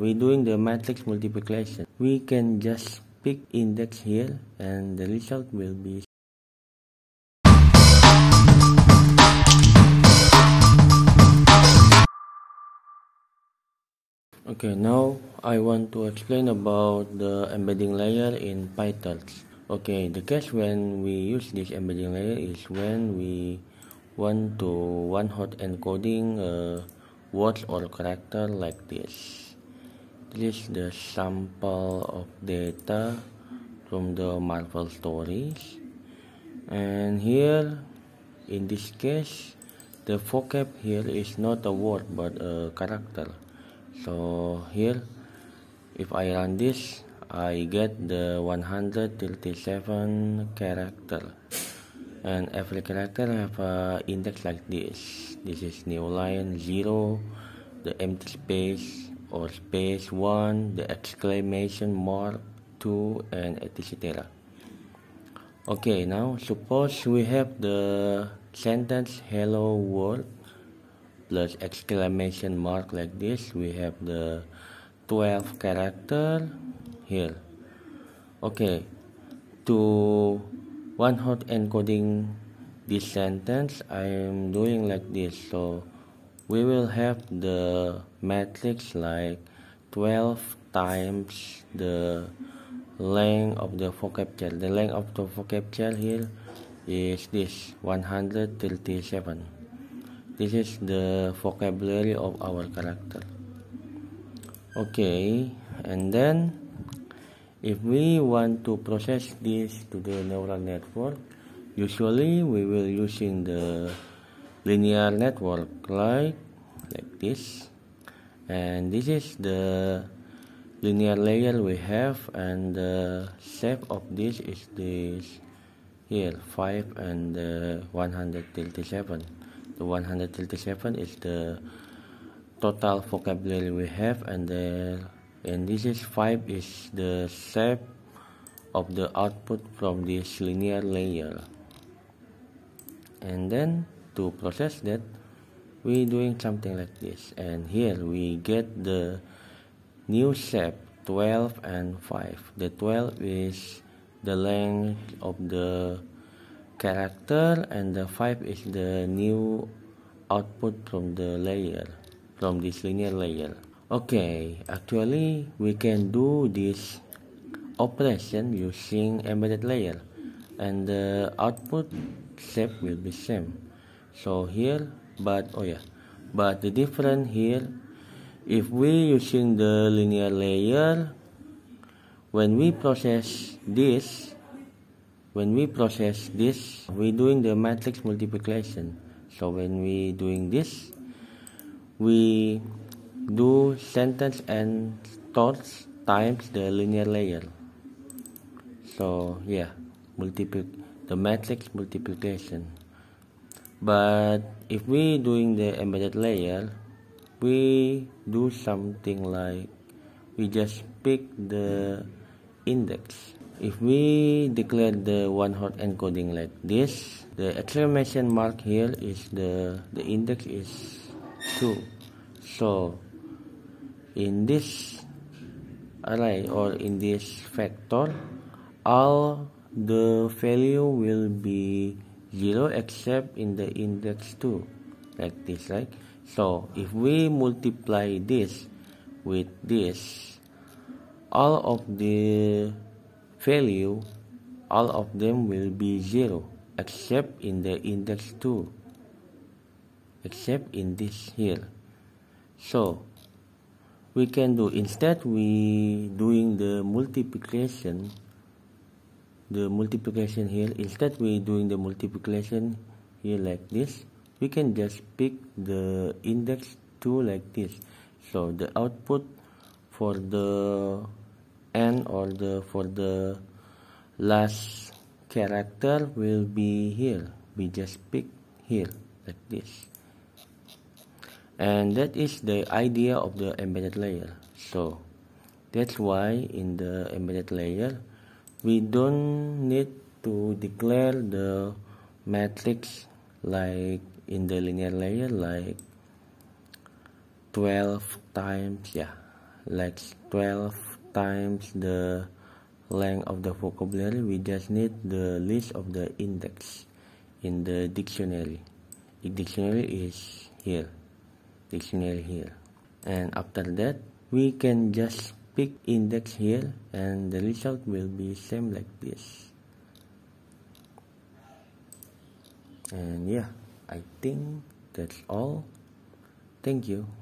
we're doing the matrix multiplication we can just pick index here and the result will be okay now I want to explain about the embedding layer in PyTorch okay the case when we use this embedding layer is when we want to one hot encoding words or character like this List the sample of data from the Marvel stories and here in this case the vocab here is not a word but a character so here if I run this I get the 137 character and every character have a index like this this is new line 0 the empty space or space 1, the exclamation mark 2 and etc. Okay, now suppose we have the sentence hello world plus exclamation mark like this we have the 12 character here okay to one hot encoding this sentence i am doing like this so we will have the matrix like 12 times the length of the vocabulary. the length of the vocabulary here is this 137 this is the vocabulary of our character okay and then if we want to process this to the neural network usually we will using the linear network like like this and this is the linear layer we have and the shape of this is this here 5 and uh, 137 the 137 is the total vocabulary we have and the and this is 5 is the shape of the output from this linear layer and then to process that we doing something like this and here we get the new shape 12 and 5 the 12 is the length of the character and the 5 is the new output from the layer from this linear layer okay actually we can do this operation using embedded layer and the output shape will be same so here but oh yeah but the difference here if we using the linear layer when we process this when we process this we doing the matrix multiplication so when we doing this we do sentence and thoughts times the linear layer so yeah multiply the matrix multiplication but if we doing the embedded layer we do something like we just pick the index if we declare the one hot encoding like this the exclamation mark here is the the index is 2 so in this array or in this factor, all the value will be 0 except in the index 2 like this right so if we multiply this with this all of the value all of them will be 0 except in the index 2 except in this here so we can do instead we doing the multiplication the multiplication here instead we doing the multiplication here like this we can just pick the index 2 like this so the output for the n or the for the last character will be here we just pick here like this and that is the idea of the embedded layer so that's why in the embedded layer we don't need to declare the matrix like in the linear layer like 12 times yeah like 12 times the length of the vocabulary we just need the list of the index in the dictionary the dictionary is here dictionary here and after that we can just pick index here and the result will be same like this and yeah I think that's all thank you